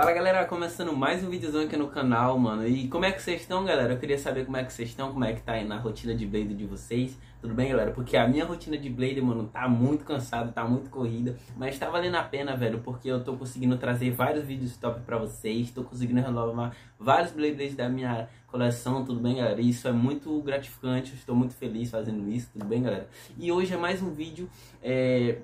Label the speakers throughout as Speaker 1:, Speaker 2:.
Speaker 1: Fala galera, começando mais um videozão aqui no canal, mano. E como é que vocês estão, galera? Eu queria saber como é que vocês estão, como é que tá aí na rotina de Blade de vocês. Tudo bem, galera? Porque a minha rotina de Blade, mano, tá muito cansada, tá muito corrida. Mas tá valendo a pena, velho, porque eu tô conseguindo trazer vários vídeos top pra vocês. Tô conseguindo renovar vários Blades da minha coleção, tudo bem, galera? E isso é muito gratificante, eu estou muito feliz fazendo isso, tudo bem, galera? E hoje é mais um vídeo é,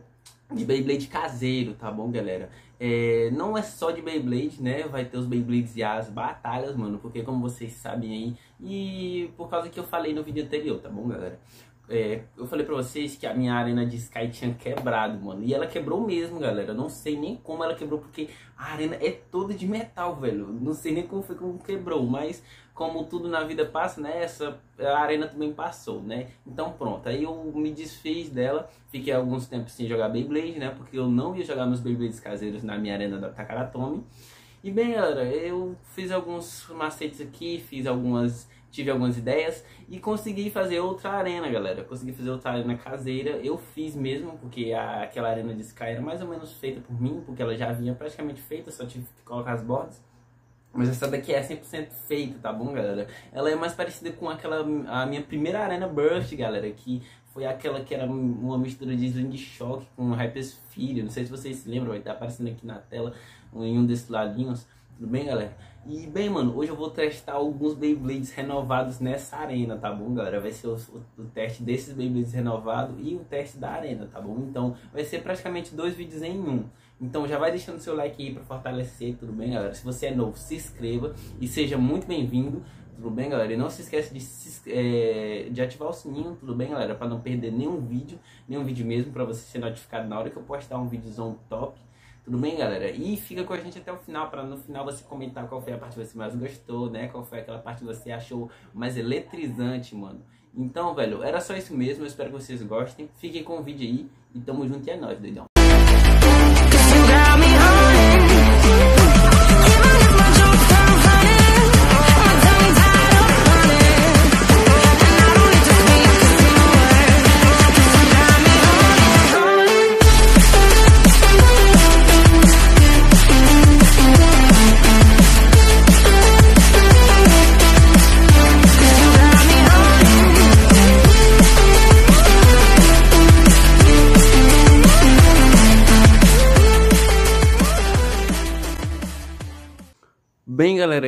Speaker 1: de Beyblade caseiro, tá bom, galera? É, não é só de Beyblade, né? Vai ter os Beyblades e as batalhas, mano, porque como vocês sabem aí, e por causa que eu falei no vídeo anterior, tá bom, galera? É, eu falei pra vocês que a minha arena de Sky tinha quebrado, mano. E ela quebrou mesmo, galera. não sei nem como ela quebrou, porque a arena é toda de metal, velho. não sei nem como foi como quebrou, mas como tudo na vida passa, né? Essa a arena também passou, né? Então pronto, aí eu me desfiz dela, fiquei alguns tempos sem jogar Beyblade, né? Porque eu não ia jogar meus Beyblades caseiros na minha arena da Takaratomi. E bem, galera, eu fiz alguns macetes aqui, fiz algumas tive algumas ideias e consegui fazer outra arena, galera. Consegui fazer outra arena caseira. Eu fiz mesmo, porque a, aquela arena de Sky era mais ou menos feita por mim, porque ela já vinha praticamente feita, só tive que colocar as bordas. Mas essa daqui é 100% feita, tá bom, galera? Ela é mais parecida com aquela a minha primeira Arena Burst, galera, que foi aquela que era uma mistura de sling shock com Hyper Filho. Não sei se vocês se lembram, vai estar aparecendo aqui na tela em um desses ladinhos. Tudo bem, galera? E bem, mano, hoje eu vou testar alguns Beyblades renovados nessa arena, tá bom, galera? Vai ser o, o, o teste desses Beyblades renovados e o teste da arena, tá bom? Então, vai ser praticamente dois vídeos em um. Então já vai deixando seu like aí pra fortalecer, tudo bem, galera? Se você é novo, se inscreva e seja muito bem-vindo, tudo bem, galera? E não se esqueça de, é, de ativar o sininho, tudo bem, galera? Pra não perder nenhum vídeo, nenhum vídeo mesmo, pra você ser notificado na hora que eu postar um videozão top tudo bem, galera? E fica com a gente até o final, para no final você comentar qual foi a parte que você mais gostou, né? Qual foi aquela parte que você achou mais eletrizante, mano. Então, velho, era só isso mesmo. Eu espero que vocês gostem. Fiquem com o vídeo aí e tamo junto e é nóis, doidão.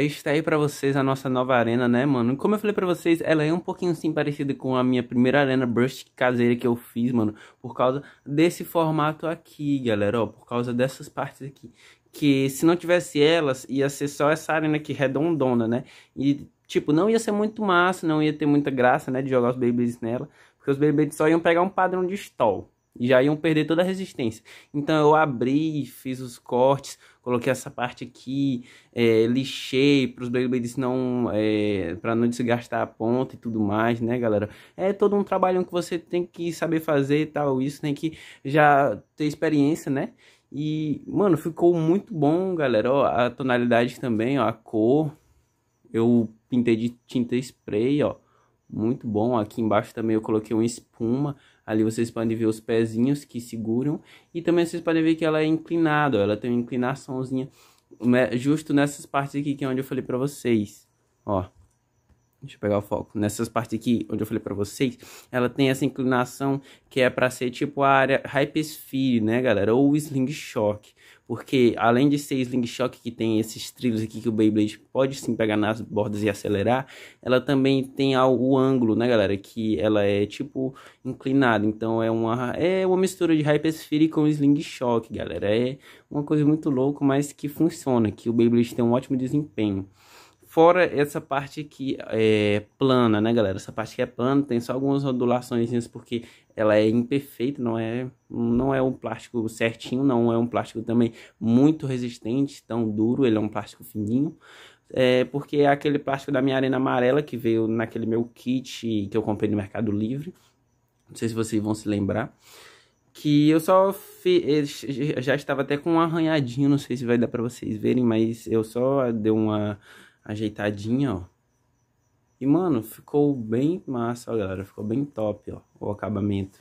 Speaker 1: 3, tá aí pra vocês a nossa nova arena, né, mano? como eu falei pra vocês, ela é um pouquinho assim parecida com a minha primeira arena burst caseira que eu fiz, mano. Por causa desse formato aqui, galera, ó. Por causa dessas partes aqui. Que se não tivesse elas, ia ser só essa arena aqui redondona, né? E, tipo, não ia ser muito massa, não ia ter muita graça, né, de jogar os babies nela. Porque os babies só iam pegar um padrão de stall. E já iam perder toda a resistência. Então eu abri, fiz os cortes coloquei essa parte aqui, é, lixei para os Beyblades não, é, para não desgastar a ponta e tudo mais, né, galera? É todo um trabalho que você tem que saber fazer e tal, isso tem que já ter experiência, né? E, mano, ficou muito bom, galera, ó, a tonalidade também, ó, a cor, eu pintei de tinta spray, ó, muito bom, aqui embaixo também eu coloquei uma espuma, Ali vocês podem ver os pezinhos que seguram e também vocês podem ver que ela é inclinada, ela tem uma inclinaçãozinha né, justo nessas partes aqui que é onde eu falei para vocês, ó. Deixa eu pegar o foco. Nessas partes aqui, onde eu falei para vocês, ela tem essa inclinação que é para ser tipo a área hypersphere, né, galera? Ou slingshot. Porque além de ser slingshot, que tem esses trilhos aqui que o Beyblade pode sim pegar nas bordas e acelerar, ela também tem o ângulo, né, galera? Que ela é tipo inclinada. Então é uma, é uma mistura de hypersphere com slingshot, galera. É uma coisa muito louca, mas que funciona, que o Beyblade tem um ótimo desempenho. Fora essa parte que é plana, né, galera? Essa parte que é plana tem só algumas ondulações porque ela é imperfeita, não é, não é um plástico certinho, não é um plástico também muito resistente, tão duro, ele é um plástico fininho. É porque é aquele plástico da minha arena amarela que veio naquele meu kit que eu comprei no Mercado Livre. Não sei se vocês vão se lembrar que eu só fiz, é, já estava até com um arranhadinho, não sei se vai dar para vocês verem, mas eu só dei uma ajeitadinha, ó. E, mano, ficou bem massa, ó, galera. Ficou bem top, ó, o acabamento.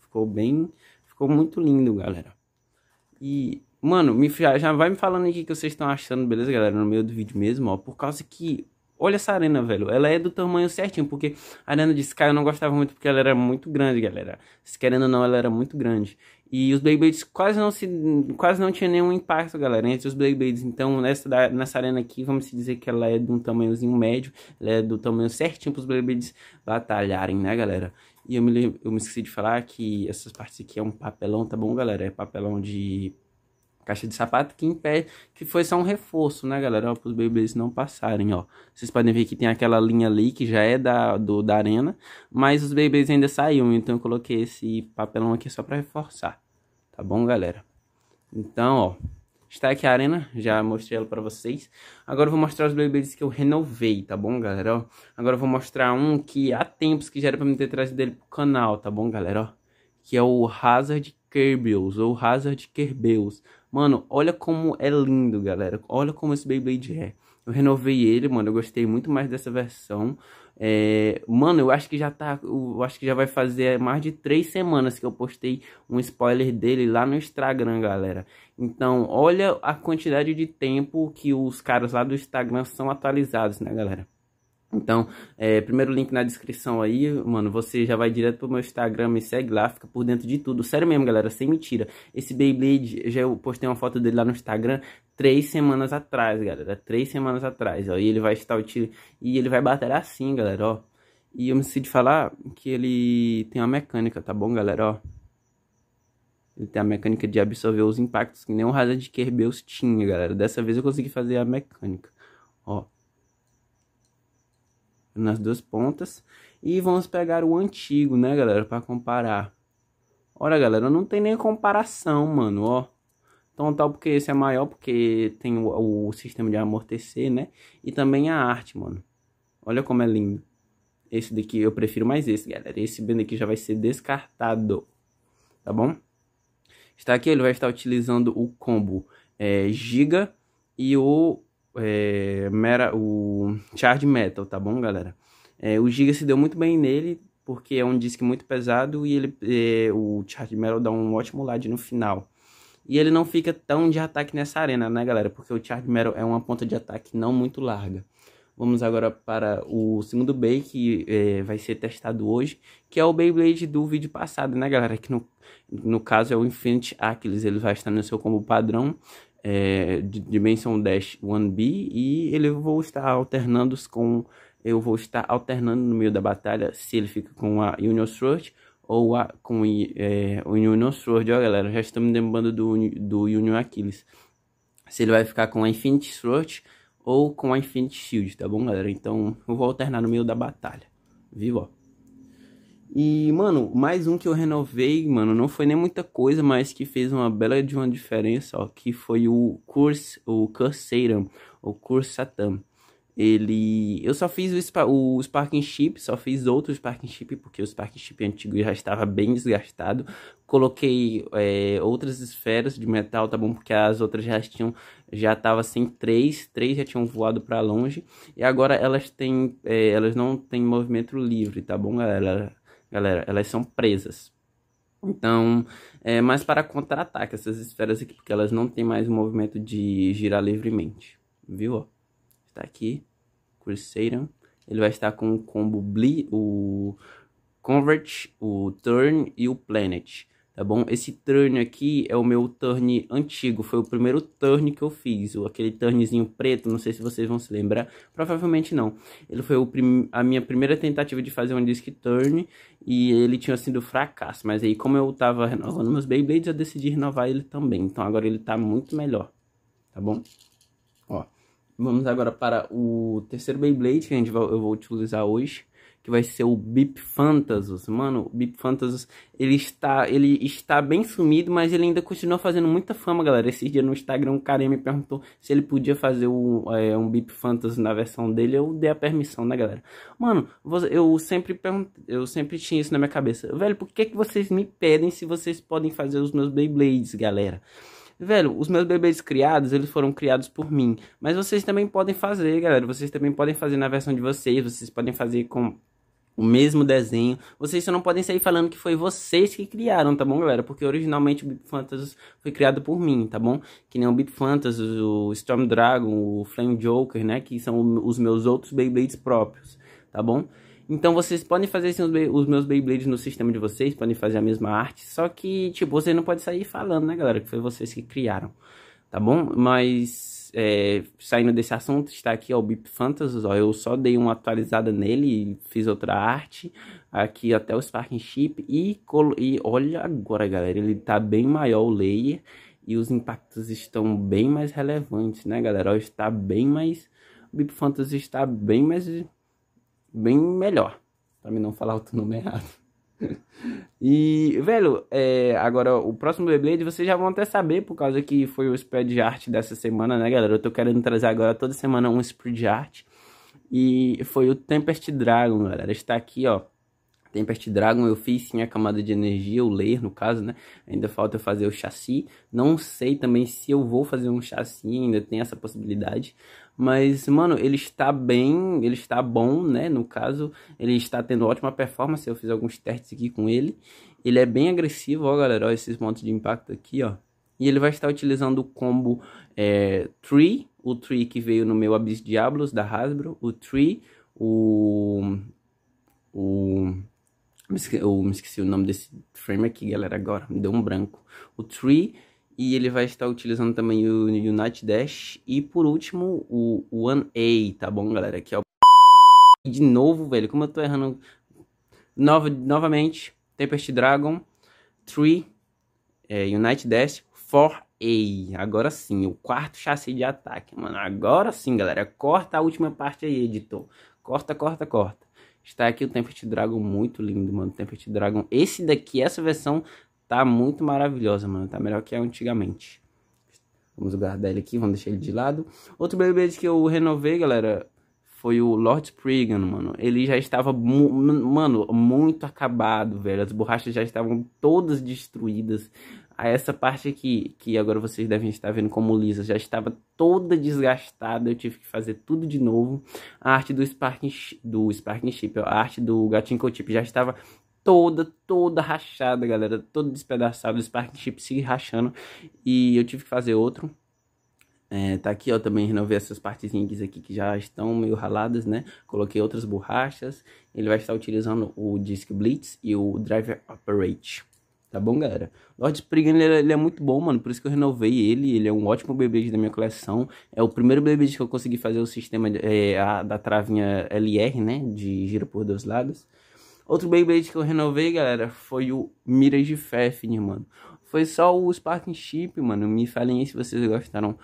Speaker 1: Ficou bem... Ficou muito lindo, galera. E, mano, me, já, já vai me falando aqui o que vocês estão achando, beleza, galera? No meio do vídeo mesmo, ó. Por causa que Olha essa arena, velho. Ela é do tamanho certinho, porque a arena de Sky eu não gostava muito porque ela era muito grande, galera. Se querendo ou não, ela era muito grande. E os Beyblades quase não se quase não tinha nenhum impacto, galera, entre os Beyblades. Então, nessa, nessa arena aqui, vamos dizer que ela é de um tamanhozinho médio, ela é do tamanho certinho para os Beyblades batalharem, né, galera? E eu me, eu me esqueci de falar que essas partes aqui é um papelão, tá bom, galera? É papelão de caixa de sapato que impede, que foi só um reforço, né, galera? Para os Beyblades não passarem, ó. Vocês podem ver que tem aquela linha ali que já é da, do, da arena, mas os Beyblades ainda saíram, então eu coloquei esse papelão aqui só para reforçar. Tá bom, galera? Então, ó, está aqui a arena, já mostrei ela para vocês. Agora eu vou mostrar os Beyblades que eu renovei, tá bom, galera? Ó, agora eu vou mostrar um que há tempos que já era para me ter trazido ele pro canal, tá bom, galera? Ó, que é o Hazard Kerbeus, ou Hazard Kerbeus. Mano, olha como é lindo, galera. Olha como esse Beyblade é. Eu renovei ele, mano, eu gostei muito mais dessa versão. É, mano, eu acho que já tá. Eu acho que já vai fazer mais de três semanas que eu postei um spoiler dele lá no Instagram, galera. Então, olha a quantidade de tempo que os caras lá do Instagram são atualizados, né, galera? Então, é, primeiro link na descrição aí, mano, você já vai direto pro meu Instagram, me segue lá, fica por dentro de tudo. Sério mesmo, galera, sem mentira. Esse Beyblade, já eu postei uma foto dele lá no Instagram três semanas atrás, galera. Três semanas atrás, ó. E ele vai estar o tiro e ele vai bater assim, galera, ó. E eu me esqueci de falar que ele tem uma mecânica, tá bom, galera, ó. Ele tem a mecânica de absorver os impactos, que nem o Hazard Kerbeus tinha, galera. Dessa vez eu consegui fazer a mecânica, ó nas duas pontas. E vamos pegar o antigo, né, galera, para comparar. Olha, galera, não tem nem comparação, mano, ó. Então, tal porque esse é maior, porque tem o, o sistema de amortecer, né? E também a arte, mano. Olha como é lindo. Esse daqui, eu prefiro mais esse, galera. Esse bem daqui já vai ser descartado, tá bom? Está aqui, ele vai estar utilizando o combo é, Giga e o é, mera, o Charge Metal, tá bom, galera? É, o Giga se deu muito bem nele, porque é um disco muito pesado e ele, é, o Charge Metal dá um ótimo lad no final. E ele não fica tão de ataque nessa arena, né, galera? Porque o Charge Metal é uma ponta de ataque não muito larga. Vamos agora para o segundo Bey, que é, vai ser testado hoje, que é o Beyblade do vídeo passado, né, galera? Que no, no caso é o Infinite Achilles, ele vai estar no seu combo padrão, é, Dimension Dash 1B e ele vou estar alternando com eu vou estar alternando no meio da batalha se ele fica com a Union Sword ou a, com é, o Union Sword, ó galera, já estamos lembrando do, do Union Achilles. Se ele vai ficar com a Infinity Sword ou com a Infinity Shield, tá bom galera? Então eu vou alternar no meio da batalha, viu? Ó. E, mano, mais um que eu renovei, mano, não foi nem muita coisa, mas que fez uma bela de uma diferença, ó, que foi o curse o Curseira, o Cursatam. Ele, eu só fiz o, spa, o Sparking só fiz outro Sparking Chip, porque o Sparking chip antigo já estava bem desgastado. Coloquei é, outras esferas de metal, tá bom? Porque as outras já tinham, já tava sem três, três já tinham voado para longe. E agora elas têm, é, elas não têm movimento livre, tá bom, galera? galera, elas são presas. Então, é mais para contra-ataque essas esferas aqui, porque elas não têm mais o movimento de girar livremente, viu? Está aqui, Crusader, ele vai estar com o combo Blee, o Convert, o Turn e o Planet tá bom? Esse turn aqui é o meu turn antigo, foi o primeiro turn que eu fiz, aquele turnzinho preto, não sei se vocês vão se lembrar, provavelmente não. Ele foi a minha primeira tentativa de fazer um disc turn e ele tinha sido fracasso, mas aí como eu tava renovando meus Beyblades, eu decidi renovar ele também, então agora ele tá muito melhor, tá bom? Ó, vamos agora para o terceiro Beyblade que a gente vai, eu vou utilizar hoje, que vai ser o Bip Fantasus. Mano, o Bip Fantasus, ele está, ele está bem sumido, mas ele ainda continua fazendo muita fama, galera. Esses dias no Instagram, um cara me perguntou se ele podia fazer o, é, um Bip Fantasus na versão dele. Eu dei a permissão, né, galera? Mano, eu sempre eu sempre tinha isso na minha cabeça. Velho, por que, que vocês me pedem se vocês podem fazer os meus Beyblades, galera? velho, os meus bebês criados, eles foram criados por mim. Mas vocês também podem fazer, galera. Vocês também podem fazer na versão de vocês. Vocês podem fazer com o mesmo desenho. Vocês só não podem sair falando que foi vocês que criaram, tá bom, galera? Porque originalmente o Beat Fantasy foi criado por mim, tá bom? Que nem o Beat Fantasy, o Storm Dragon, o Flame Joker, né? Que são os meus outros Beyblades próprios, tá bom? Então vocês podem fazer assim, os, os, meus Beyblades no sistema de vocês, podem fazer a mesma arte, só que, tipo, vocês não podem sair falando, né, galera? Que foi vocês que criaram, tá bom? Mas é, saindo desse assunto, está aqui ó, é o Bip Fantasy. Ó, eu só dei uma atualizada nele e fiz outra arte. Aqui até o Sparking Chip. E, e olha agora, galera, ele está bem maior o layer. E os impactos estão bem mais relevantes, né, galera? Ó, está bem mais... O Bip Fantasy está bem mais... Bem melhor. Pra mim não falar o nome errado. E, velho, é, agora o próximo Beyblade vocês já vão até saber, por causa que foi o spread art dessa semana, né, galera? Eu tô querendo trazer agora toda semana um spread art. E foi o Tempest Dragon, galera. Está aqui, ó. Tempest Dragon, eu fiz sim a camada de energia, o layer no caso, né? Ainda falta eu fazer o chassi. Não sei também se eu vou fazer um chassi, ainda tem essa possibilidade. Mas, mano, ele está bem, ele está bom, né? No caso, ele está tendo ótima performance. Eu fiz alguns testes aqui com ele. Ele é bem agressivo, ó, galera. Ó, esses pontos de impacto aqui, ó. E ele vai estar utilizando o combo é, Tree, o Tree que veio no meu Abyss Diablos da Hasbro, o Tree, o. O. Eu me esqueci o nome desse frame aqui, galera, agora. Me deu um branco. O Tree e ele vai estar utilizando também o Unite Dash. E por último, o One A, tá bom, galera? Que é o... De novo, velho, como eu tô errando... Nova, novamente, Tempest Dragon, 3, é, Unite Dash, 4A. Agora sim, o quarto chassi de ataque, mano. Agora sim, galera. Corta a última parte aí, editor. Corta, corta, corta. Está aqui o Tempest Dragon muito lindo, mano. Tempest Dragon. Esse daqui, essa versão Tá muito maravilhosa, mano. Tá melhor que antigamente. Vamos guardar ele aqui, vamos deixar ele de lado. Outro Beyblade que eu renovei, galera, foi o Lord Spriggan, mano. Ele já estava, mu mano, muito acabado, velho. As borrachas já estavam todas destruídas. Essa parte aqui, que agora vocês devem estar vendo como lisa, já estava toda desgastada. Eu tive que fazer tudo de novo. A arte do Sparking, do Sparking Chip, a arte do Gatinho Chip já estava toda, toda rachada, galera. Todo despedaçado, o Spark Chip se rachando. E eu tive que fazer outro. É, tá aqui, ó, também renovei essas partezinhas aqui que já estão meio raladas, né? Coloquei outras borrachas. Ele vai estar utilizando o Disc Blitz e o Driver Operate. Tá bom, galera? Lord Spriggan, ele, é, ele, é muito bom, mano. Por isso que eu renovei ele. Ele é um ótimo bebê da minha coleção. É o primeiro bebê que eu consegui fazer o sistema é, a, da travinha LR, né? De giro por dois lados. Outro Beyblade que eu renovei, galera, foi o Mirage de Fafnir, mano. Foi só o Sparking Chip, mano. Me falem aí se vocês gostaram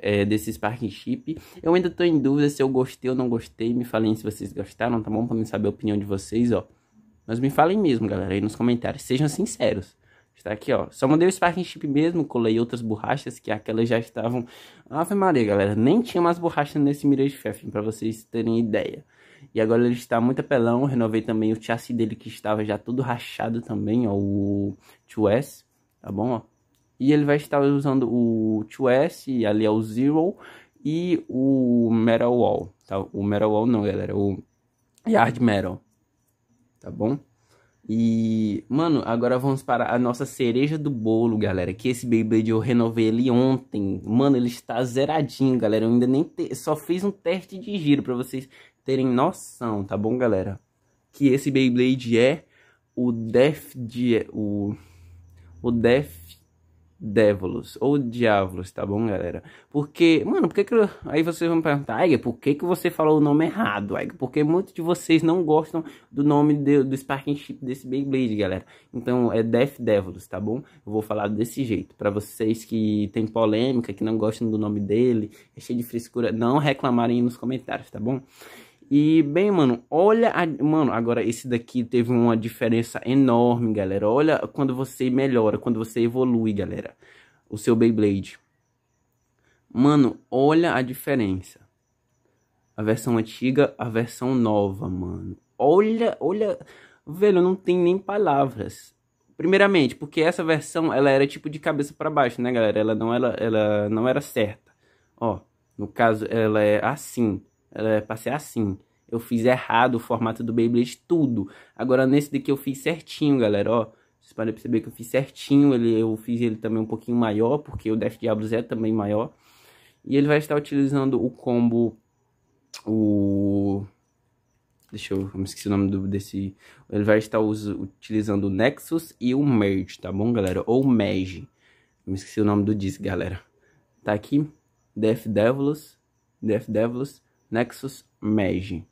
Speaker 1: é, desse Sparking Chip. Eu ainda tô em dúvida se eu gostei ou não gostei. Me falem se vocês gostaram, tá bom? Pra me saber a opinião de vocês, ó. Mas me falem mesmo, galera, aí nos comentários. Sejam sinceros. Está aqui, ó. Só mandei o Sparking Chip mesmo, colei outras borrachas, que aquelas já estavam... Ave Maria, galera. Nem tinha mais borrachas nesse Mirage Fafnir, pra vocês terem ideia. E agora ele está muito apelão. Renovei também o chassi dele que estava já todo rachado também, ó, o 2S, tá bom? Ó. E ele vai estar usando o 2S, ali é o Zero, e o Metal Wall, tá? O Metal Wall não, galera, o Yard Metal, tá bom? E, mano, agora vamos para a nossa cereja do bolo, galera. Que esse Beyblade eu renovei ele ontem. Mano, ele está zeradinho, galera. Eu ainda nem te... só fiz um teste de giro para vocês terem noção, tá bom, galera? Que esse Beyblade é o Death de o o Death Devilus ou Diavolus, tá bom, galera? Porque, mano, por que que aí vocês vão me perguntar, Aiga, por que que você falou o nome errado, Aiga? Porque muitos de vocês não gostam do nome de, do Sparking Chip desse Beyblade, galera. Então é Death Devilus, tá bom? Eu vou falar desse jeito para vocês que tem polêmica, que não gostam do nome dele, é cheio de frescura, não reclamarem nos comentários, tá bom? E, bem, mano, olha. A... Mano, agora esse daqui teve uma diferença enorme, galera. Olha quando você melhora, quando você evolui, galera. O seu Beyblade. Mano, olha a diferença. A versão antiga, a versão nova, mano. Olha, olha. Velho, não tem nem palavras. Primeiramente, porque essa versão ela era tipo de cabeça para baixo, né, galera? Ela não, ela, ela não era certa. Ó, no caso, ela é assim. É, passei assim. Eu fiz errado o formato do Beyblade, tudo. Agora nesse daqui eu fiz certinho, galera, ó. Vocês podem perceber que eu fiz certinho, ele, eu fiz ele também um pouquinho maior, porque o Death Diablos é também maior. E ele vai estar utilizando o combo, o... Deixa eu, me esqueci o nome do, desse... Ele vai estar uso, utilizando o Nexus e o Merge, tá bom, galera? Ou Merge. Me esqueci o nome do disco, galera. Tá aqui, Death Devils, Death Devils, Nexus Mage.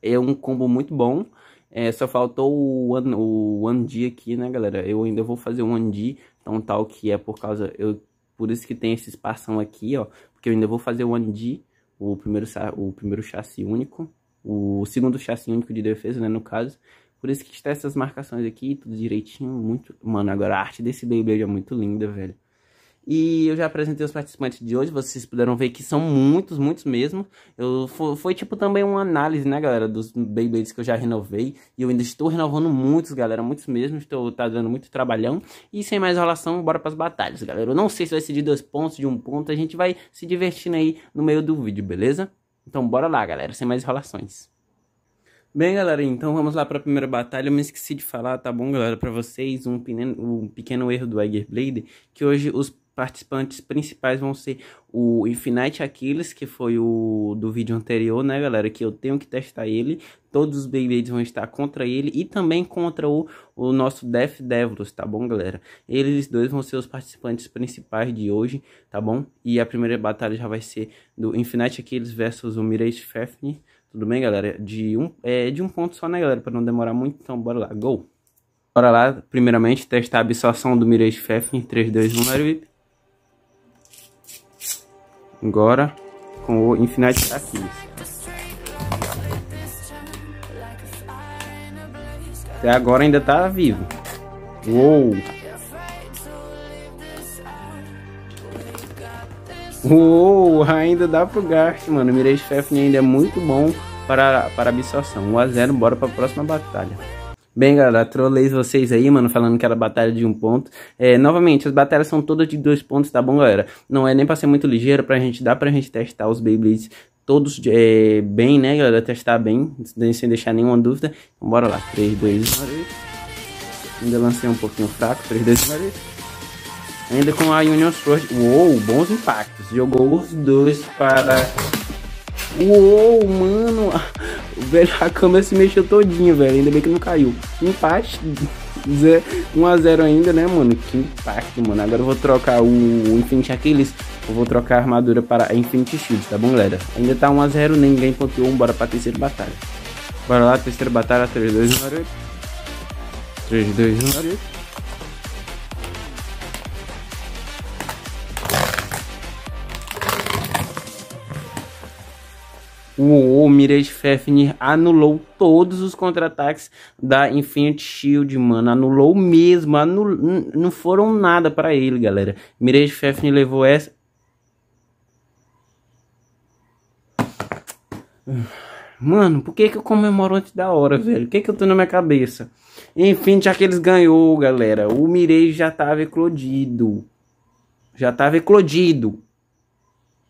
Speaker 1: É um combo muito bom. É, só faltou o One, o One D aqui, né, galera? Eu ainda vou fazer um One D, então tal tá que é por causa... Eu, por isso que tem esse espação aqui, ó. Porque eu ainda vou fazer o One D, o primeiro, o primeiro chassi único. O segundo chassi único de defesa, né, no caso. Por isso que está essas marcações aqui, tudo direitinho, muito... Mano, agora a arte desse Beyblade é muito linda, velho. E eu já apresentei os participantes de hoje, vocês puderam ver que são muitos, muitos mesmo. Eu, foi, foi tipo também uma análise, né, galera, dos Beyblades que eu já renovei. E eu ainda estou renovando muitos, galera, muitos mesmo. Estou tá dando muito trabalhão. E sem mais enrolação, bora pras batalhas, galera. Eu não sei se vai ser de dois pontos, de um ponto. A gente vai se divertindo aí no meio do vídeo, beleza? Então bora lá, galera, sem mais enrolações. Bem, galera, então vamos lá para a primeira batalha. Eu me esqueci de falar, tá bom, galera, para vocês um, um pequeno erro do Egger Blade, que hoje os participantes principais vão ser o Infinite Aquiles, que foi o do vídeo anterior, né, galera? Que eu tenho que testar ele. Todos os Beyblades vão estar contra ele e também contra o, o nosso Death Devils, tá bom, galera? Eles dois vão ser os participantes principais de hoje, tá bom? E a primeira batalha já vai ser do Infinite Aquiles versus o Mirage Fafni. Tudo bem, galera? De um, é, de um ponto só, né, galera? Pra não demorar muito, então bora lá, go! Bora lá, primeiramente, testar a absorção do Mirage Fafni 3, 2, 1, Larry agora com o Infinite aqui Até agora ainda tá vivo. Uou! Uou, ainda dá pro gasto, mano. O Mirage Fefn ainda é muito bom para, para absorção. 1x0, bora pra próxima batalha. Bem, galera, trolei vocês aí, mano, falando que era batalha de um ponto. É, novamente, as batalhas são todas de dois pontos, tá bom, galera? Não é nem pra ser muito ligeiro, pra gente, dá pra gente testar os Beyblades todos é, bem, né, galera? Testar bem, sem deixar nenhuma dúvida. Então, bora lá. 3, 2, 1. Ainda lancei um pouquinho fraco. 3, 2, 1. Ainda com a Union Sword. Uou, bons impactos. Jogou os dois para Uou, mano. Velho, a câmera se mexeu todinha, velho. Ainda bem que não caiu. Empate. 1x0 ainda, né, mano? Que impacto, mano. Agora eu vou trocar o, o Infinity Aquiles. Eu vou trocar a armadura para a Infinity Shield, tá bom, galera? Ainda tá 1x0, ninguém pontuou. Bora pra terceira batalha. Bora lá, terceira batalha. 3, 2, 1, 3, 2, 1, o de Fafnir anulou todos os contra-ataques da Infinite Shield, mano. Anulou mesmo, anul... não foram nada para ele, galera. de Fafnir levou essa... Mano, por que, que eu comemoro antes da hora, velho? O que, que eu tô na minha cabeça? Enfim, já que eles ganhou, galera. O Mirei já tava eclodido. Já tava eclodido.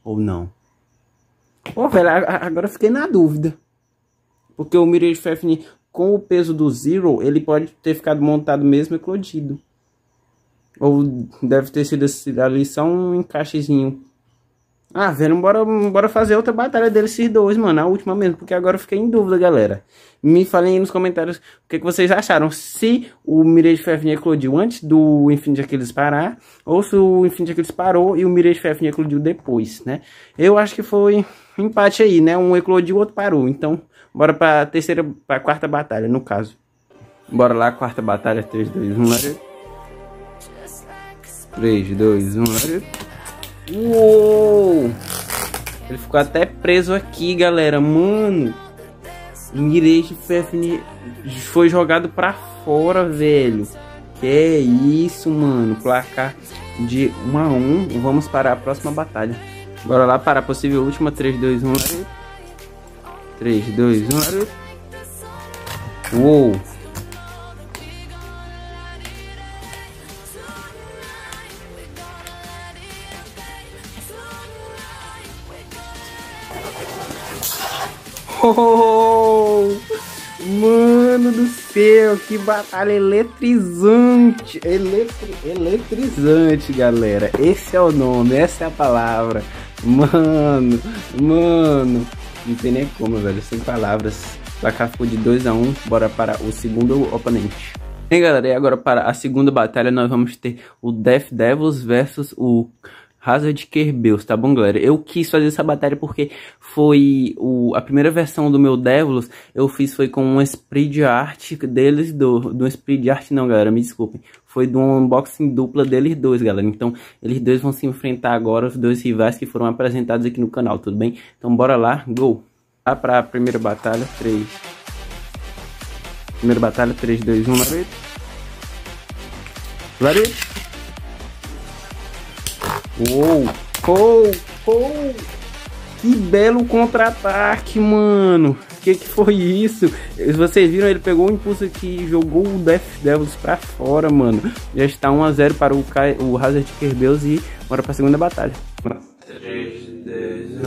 Speaker 1: Ou não? Pô, velho, agora fiquei na dúvida. Porque o Mirage Fafnir, com o peso do Zero, ele pode ter ficado montado mesmo eclodido. Ou deve ter sido ali só um encaixezinho ah, velho, bora, bora fazer outra batalha desses dois, mano. A última mesmo, porque agora eu fiquei em dúvida, galera. Me falem aí nos comentários o que, que vocês acharam. Se o Mirage Fafnir eclodiu antes do Infinity Aquiles parar, ou se o Infinity Aquiles parou e o Mirage Fafnir eclodiu depois, né? Eu acho que foi um empate aí, né? Um eclodiu, o outro parou. Então, bora pra terceira, pra quarta batalha, no caso. Bora lá, quarta batalha, 3, 2, 1, 3, 2, 1, Uou! Ele ficou até preso aqui, galera. Mano, Mirage foi jogado pra fora, velho. Que isso, mano. Placar de 1 a 1 Vamos para a próxima batalha. Bora lá para a possível última. 3, 2, 1. 3, 2, 1. Uou! Uou! Mano do céu, que batalha eletrizante! Eletri, eletrizante, galera. Esse é o nome, essa é a palavra. Mano, mano. Não tem nem como, velho. Sem palavras. O placar ficou de 2 a 1 um. Bora para o segundo oponente. Bem, galera, e agora para a segunda batalha nós vamos ter o Death Devils versus o de Kerbeus, tá bom, galera? Eu quis fazer essa batalha porque foi o, a primeira versão do meu Devlos, eu fiz foi com um spray de arte deles, do, do spray de arte não, galera, me desculpem, foi do unboxing dupla deles dois, galera. Então, eles dois vão se enfrentar agora, os dois rivais que foram apresentados aqui no canal, tudo bem? Então, bora lá, go! Lá pra primeira batalha, 3... Primeira batalha, 3, 2, 1, Lareto! Valeu? Uou! ou ou Que belo contra-ataque, mano! Que que foi isso? Vocês viram, ele pegou o impulso aqui e jogou o Death Devils pra fora, mano. Já está 1x0 para o, Kai, o Hazard Kerbeus e bora pra segunda batalha. 3, 2, 1...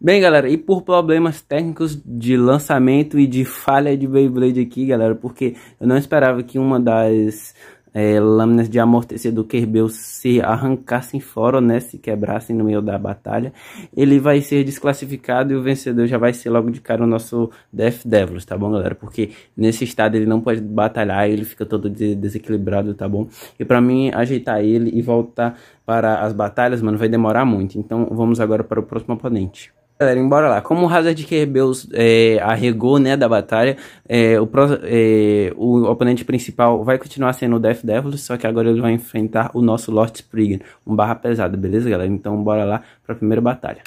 Speaker 1: Bem, galera, e por problemas técnicos de lançamento e de falha de Beyblade aqui, galera, porque eu não esperava que uma das é, lâminas de amortecedor Kerbel se arrancassem fora, né, se quebrassem no meio da batalha, ele vai ser desclassificado e o vencedor já vai ser logo de cara o nosso Death Devils, tá bom, galera? Porque nesse estado ele não pode batalhar, ele fica todo desequilibrado, tá bom? E para mim ajeitar ele e voltar para as batalhas, mano, vai demorar muito. Então vamos agora para o próximo oponente. Galera, embora lá. Como o Hazard Kerbeus é, arregou né, da batalha, é, o, pro, é, o oponente principal vai continuar sendo o Death Devil, só que agora ele vai enfrentar o nosso Lord Spriggan, um barra pesada, beleza, galera? Então bora lá pra primeira batalha.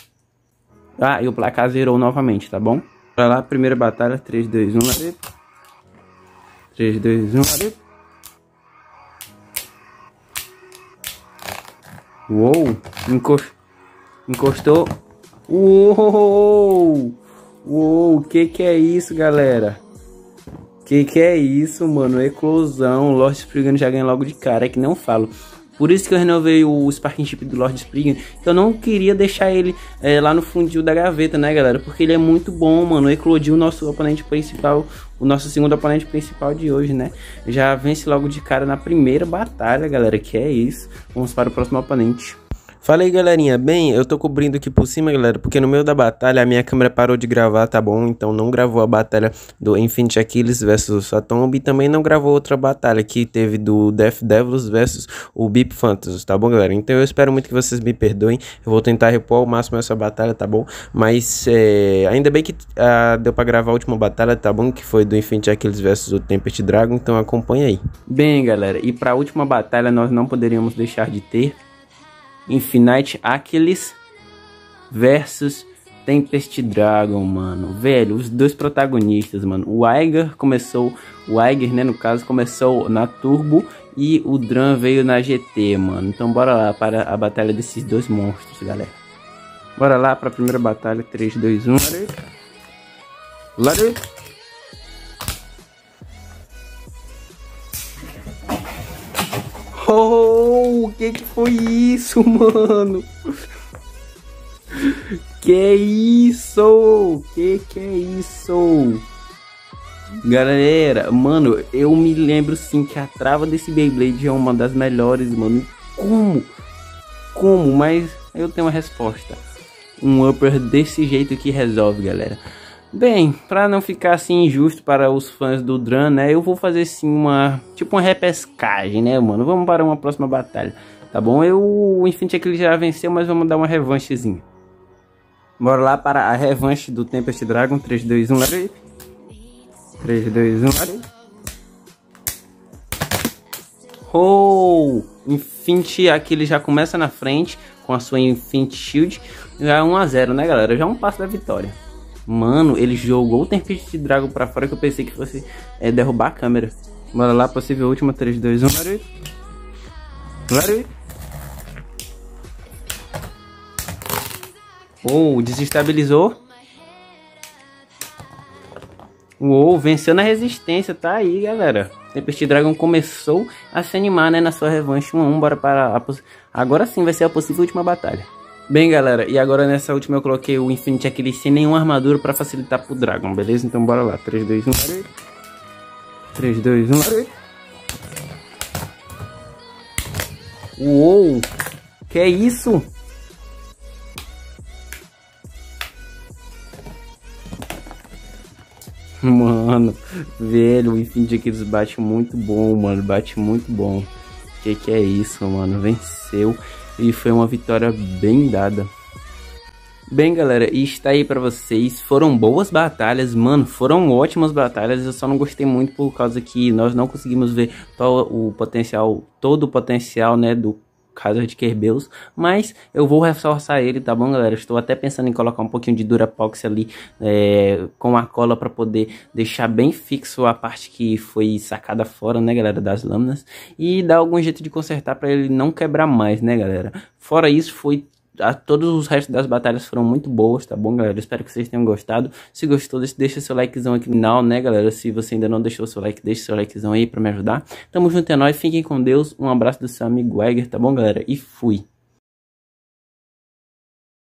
Speaker 1: Ah, e o placar zerou novamente, tá bom? Bora lá, primeira batalha, 3, 2, 1, lareto. 3, 2, 1, lareto. Uou, encostou, encostou Uou! Uou, que que é isso, galera? Que que é isso, mano? Eclosão, Lord Spriggan já ganha logo de cara, é que não falo. Por isso que eu renovei o Sparking Chip do Lord Spriggan, que eu não queria deixar ele é, lá no fundil da gaveta, né, galera? Porque ele é muito bom, mano. Eclodiu o nosso oponente principal, o nosso segundo oponente principal de hoje, né? Já vence logo de cara na primeira batalha, galera, que é isso. Vamos para o próximo oponente. Fala aí, galerinha. Bem, eu tô cobrindo aqui por cima, galera, porque no meio da batalha a minha câmera parou de gravar, tá bom? Então não gravou a batalha do Infinite Achilles versus Satomb e também não gravou outra batalha que teve do Death Devils versus o Bip Phantasy, tá bom, galera? Então eu espero muito que vocês me perdoem. Eu vou tentar repor ao máximo essa batalha, tá bom? Mas é... ainda bem que ah, deu pra gravar a última batalha, tá bom? Que foi do Infinite Achilles versus o Tempest Dragon, então acompanha aí. Bem, galera, e pra última batalha nós não poderíamos deixar de ter Infinite Achilles versus Tempest Dragon, mano. Velho, os dois protagonistas, mano. O Aiger começou, o Aiger, né, no caso, começou na Turbo e o Dran veio na GT, mano. Então bora lá para a batalha desses dois monstros, galera. Bora lá para a primeira batalha, 3, 2, 1. Larry. Larry. Oh, o que que foi isso, mano? Que isso? Que que é isso? Galera, mano, eu me lembro sim que a trava desse Beyblade é uma das melhores, mano. Como? Como? Mas eu tenho uma resposta. Um upper desse jeito que resolve, galera. Bem, para não ficar assim injusto para os fãs do Dran, né? Eu vou fazer sim uma. Tipo uma repescagem, né, mano? Vamos para uma próxima batalha. Tá bom? Eu, o Infinity Eclipse já venceu, mas vamos dar uma revanchezinha. Bora lá para a revanche do Tempest Dragon. 3, 2, 1, larei. 3, 2, 1, larei. Oh! Infinity aqui já começa na frente com a sua Infinity Shield. Já é 1 x 0 né, galera? Já é um passo da vitória. Mano, ele jogou o Tempest de Dragon pra fora que eu pensei que fosse é, derrubar a câmera. Bora lá, possível última, 3, 2, 1, barulho. Barulho. Uou, oh, desestabilizou. Uou, venceu na resistência, tá aí, galera. Tempest Dragon começou a se animar, né, na sua revanche 1 a 1, bora para a... Agora sim vai ser a possível última batalha. Bem, galera, e agora nessa última eu coloquei o Infinity Achilles sem nenhuma armadura pra facilitar pro Dragon, beleza? Então bora lá, 3, 2, 1... 3, 2, 1... Uou! Que é isso? Mano, velho, o Infinity Achilles bate muito bom, mano, bate muito bom. Que que é isso, mano? Venceu e foi uma vitória bem dada. Bem, galera, e está aí para vocês. Foram boas batalhas, mano, foram ótimas batalhas. Eu só não gostei muito por causa que nós não conseguimos ver o potencial, todo o potencial, né, do caso de Kerbeus, mas eu vou reforçar ele, tá bom, galera? Estou até pensando em colocar um pouquinho de Durapox ali é, com a cola para poder deixar bem fixo a parte que foi sacada fora, né, galera, das lâminas e dar algum jeito de consertar para ele não quebrar mais, né, galera? Fora isso, foi a, todos os restos das batalhas foram muito boas, tá bom, galera? Espero que vocês tenham gostado. Se gostou, deixa seu likezão aqui no canal, né, galera? Se você ainda não deixou seu like, deixa seu likezão aí pra me ajudar. Tamo junto, é nóis. Fiquem com Deus. Um abraço do seu amigo Egger tá bom, galera? E fui.